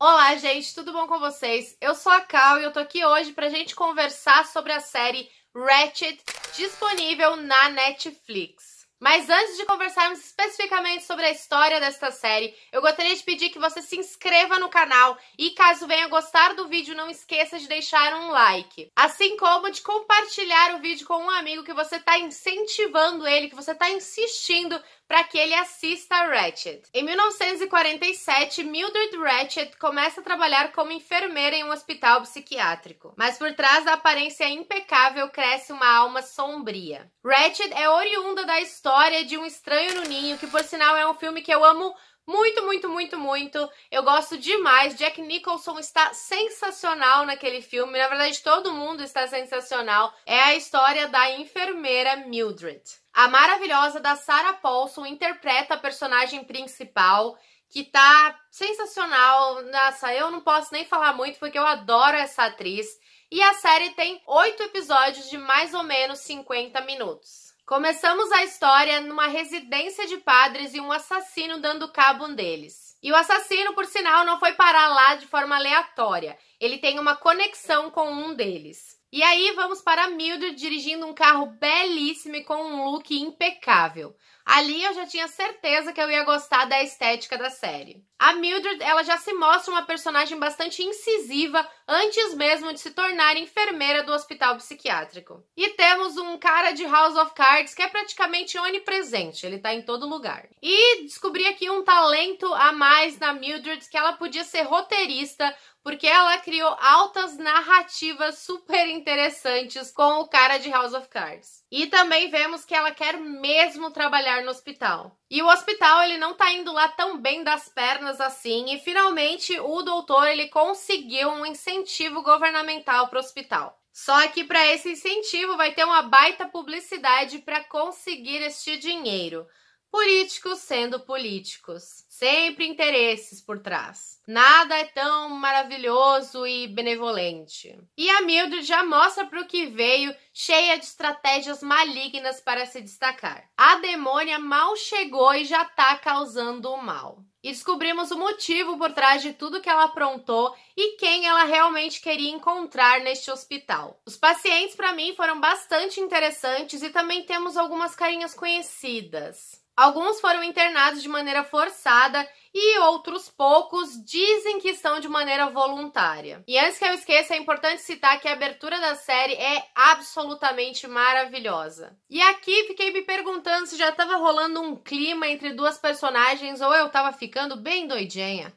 Olá, gente, tudo bom com vocês? Eu sou a Cal e eu tô aqui hoje pra gente conversar sobre a série Ratchet, disponível na Netflix. Mas antes de conversarmos especificamente sobre a história desta série, eu gostaria de pedir que você se inscreva no canal e caso venha gostar do vídeo, não esqueça de deixar um like. Assim como de compartilhar o vídeo com um amigo que você está incentivando ele, que você está insistindo para que ele assista Ratched. Em 1947, Mildred Ratched começa a trabalhar como enfermeira em um hospital psiquiátrico, mas por trás da aparência impecável cresce uma alma sombria. Ratched é oriunda da história de Um Estranho no Ninho, que por sinal é um filme que eu amo muito, muito, muito, muito. Eu gosto demais. Jack Nicholson está sensacional naquele filme. Na verdade, todo mundo está sensacional. É a história da enfermeira Mildred. A maravilhosa da Sarah Paulson interpreta a personagem principal, que tá sensacional. Nossa, eu não posso nem falar muito porque eu adoro essa atriz. E a série tem oito episódios de mais ou menos 50 minutos. Começamos a história numa residência de padres e um assassino dando cabo um deles. E o assassino, por sinal, não foi parar lá de forma aleatória. Ele tem uma conexão com um deles. E aí vamos para Mildred dirigindo um carro belíssimo e com um look impecável. Ali eu já tinha certeza que eu ia gostar da estética da série. A Mildred, ela já se mostra uma personagem bastante incisiva, antes mesmo de se tornar enfermeira do hospital psiquiátrico. E temos um cara de House of Cards que é praticamente onipresente, ele tá em todo lugar. E descobri aqui um talento a mais na Mildred que ela podia ser roteirista, porque ela criou altas narrativas super interessantes com o cara de House of Cards. E também vemos que ela quer mesmo trabalhar no hospital. E o hospital ele não tá indo lá tão bem das pernas assim, e finalmente o doutor ele conseguiu um incentivo governamental para o hospital. Só que para esse incentivo vai ter uma baita publicidade para conseguir este dinheiro. Políticos sendo políticos, sempre interesses por trás. Nada é tão maravilhoso e benevolente. E a Mildred já mostra para o que veio, cheia de estratégias malignas para se destacar. A demônia mal chegou e já está causando o mal. E descobrimos o motivo por trás de tudo que ela aprontou e quem ela realmente queria encontrar neste hospital. Os pacientes para mim foram bastante interessantes e também temos algumas carinhas conhecidas. Alguns foram internados de maneira forçada e outros poucos dizem que estão de maneira voluntária. E antes que eu esqueça, é importante citar que a abertura da série é absolutamente maravilhosa. E aqui fiquei me perguntando se já estava rolando um clima entre duas personagens ou eu estava ficando bem doidinha.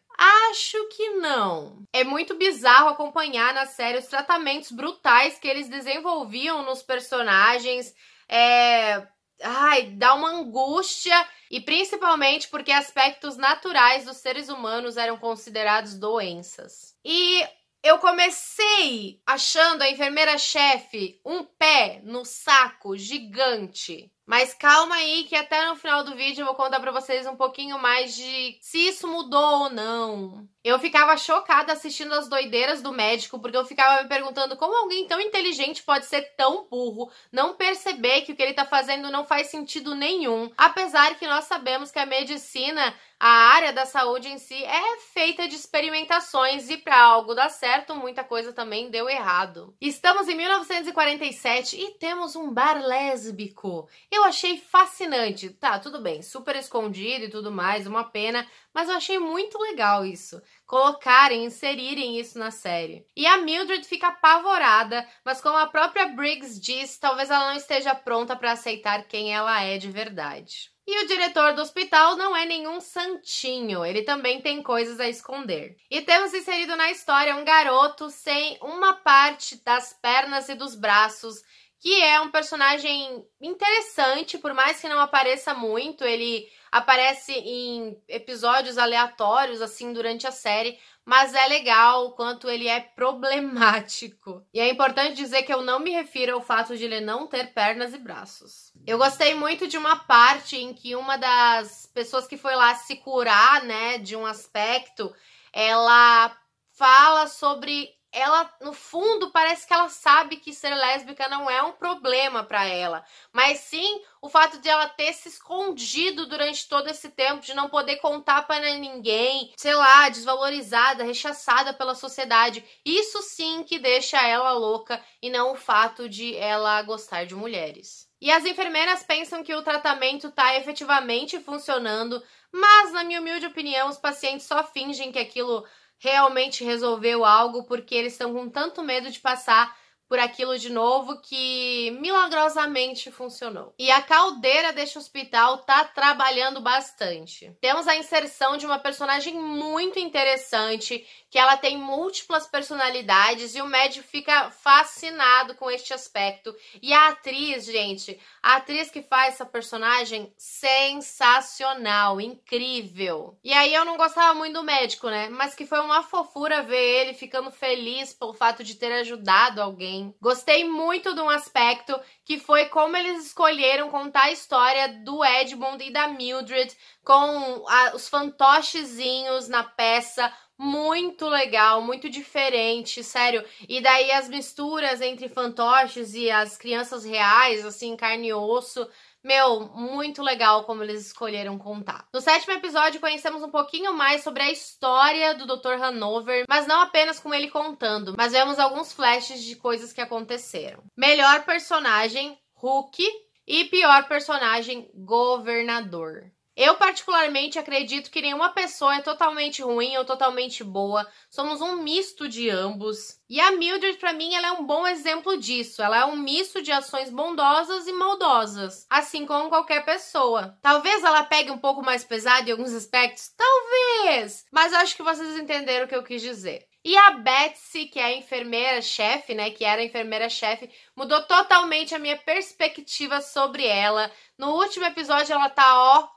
Acho que não. É muito bizarro acompanhar na série os tratamentos brutais que eles desenvolviam nos personagens. É, ai, dá uma angústia e principalmente porque aspectos naturais dos seres humanos eram considerados doenças. E eu comecei achando a enfermeira-chefe um pé no saco gigante mas calma aí que até no final do vídeo eu vou contar pra vocês um pouquinho mais de se isso mudou ou não. Eu ficava chocada assistindo as doideiras do médico, porque eu ficava me perguntando como alguém tão inteligente pode ser tão burro, não perceber que o que ele tá fazendo não faz sentido nenhum. Apesar que nós sabemos que a medicina a área da saúde em si é feita de experimentações e para algo dar certo, muita coisa também deu errado. Estamos em 1947 e temos um bar lésbico. Eu eu achei fascinante. Tá, tudo bem, super escondido e tudo mais, uma pena, mas eu achei muito legal isso. Colocarem, inserirem isso na série. E a Mildred fica apavorada, mas como a própria Briggs diz, talvez ela não esteja pronta para aceitar quem ela é de verdade. E o diretor do hospital não é nenhum santinho, ele também tem coisas a esconder. E temos inserido na história um garoto sem uma parte das pernas e dos braços que é um personagem interessante, por mais que não apareça muito, ele aparece em episódios aleatórios assim durante a série, mas é legal o quanto ele é problemático. E é importante dizer que eu não me refiro ao fato de ele não ter pernas e braços. Eu gostei muito de uma parte em que uma das pessoas que foi lá se curar, né, de um aspecto, ela fala sobre ela, no fundo, parece que ela sabe que ser lésbica não é um problema para ela, mas sim o fato de ela ter se escondido durante todo esse tempo, de não poder contar para ninguém, sei lá, desvalorizada, rechaçada pela sociedade. Isso sim que deixa ela louca e não o fato de ela gostar de mulheres. E as enfermeiras pensam que o tratamento está efetivamente funcionando, mas, na minha humilde opinião, os pacientes só fingem que aquilo realmente resolveu algo, porque eles estão com tanto medo de passar por aquilo de novo que milagrosamente funcionou. E a caldeira deste hospital tá trabalhando bastante. Temos a inserção de uma personagem muito interessante que ela tem múltiplas personalidades e o médico fica fascinado com este aspecto. E a atriz, gente, a atriz que faz essa personagem, sensacional, incrível. E aí eu não gostava muito do médico, né? Mas que foi uma fofura ver ele ficando feliz pelo fato de ter ajudado alguém. Gostei muito de um aspecto que foi como eles escolheram contar a história do Edmund e da Mildred com a, os fantochezinhos na peça muito legal, muito diferente, sério. E daí as misturas entre fantoches e as crianças reais, assim, carne e osso. Meu, muito legal como eles escolheram contar. No sétimo episódio, conhecemos um pouquinho mais sobre a história do Dr. Hanover, mas não apenas com ele contando, mas vemos alguns flashes de coisas que aconteceram. Melhor personagem, Hulk, e pior personagem, Governador. Eu, particularmente, acredito que nenhuma pessoa é totalmente ruim ou totalmente boa. Somos um misto de ambos. E a Mildred, para mim, ela é um bom exemplo disso. Ela é um misto de ações bondosas e maldosas, assim como qualquer pessoa. Talvez ela pegue um pouco mais pesado em alguns aspectos, talvez, mas acho que vocês entenderam o que eu quis dizer. E a Betsy, que é a enfermeira-chefe, né, que era enfermeira-chefe, mudou totalmente a minha perspectiva sobre ela. No último episódio ela tá, ó,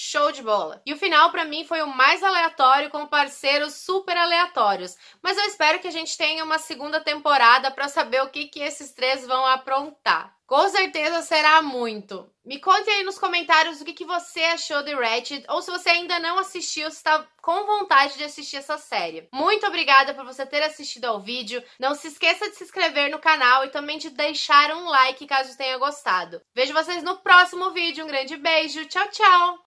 Show de bola! E o final para mim foi o mais aleatório com parceiros super aleatórios, mas eu espero que a gente tenha uma segunda temporada para saber o que, que esses três vão aprontar. Com certeza será muito. Me conte aí nos comentários o que, que você achou de Ratchet, ou se você ainda não assistiu, se está com vontade de assistir essa série. Muito obrigada por você ter assistido ao vídeo. Não se esqueça de se inscrever no canal e também de deixar um like caso tenha gostado. Vejo vocês no próximo vídeo. Um grande beijo. Tchau, tchau!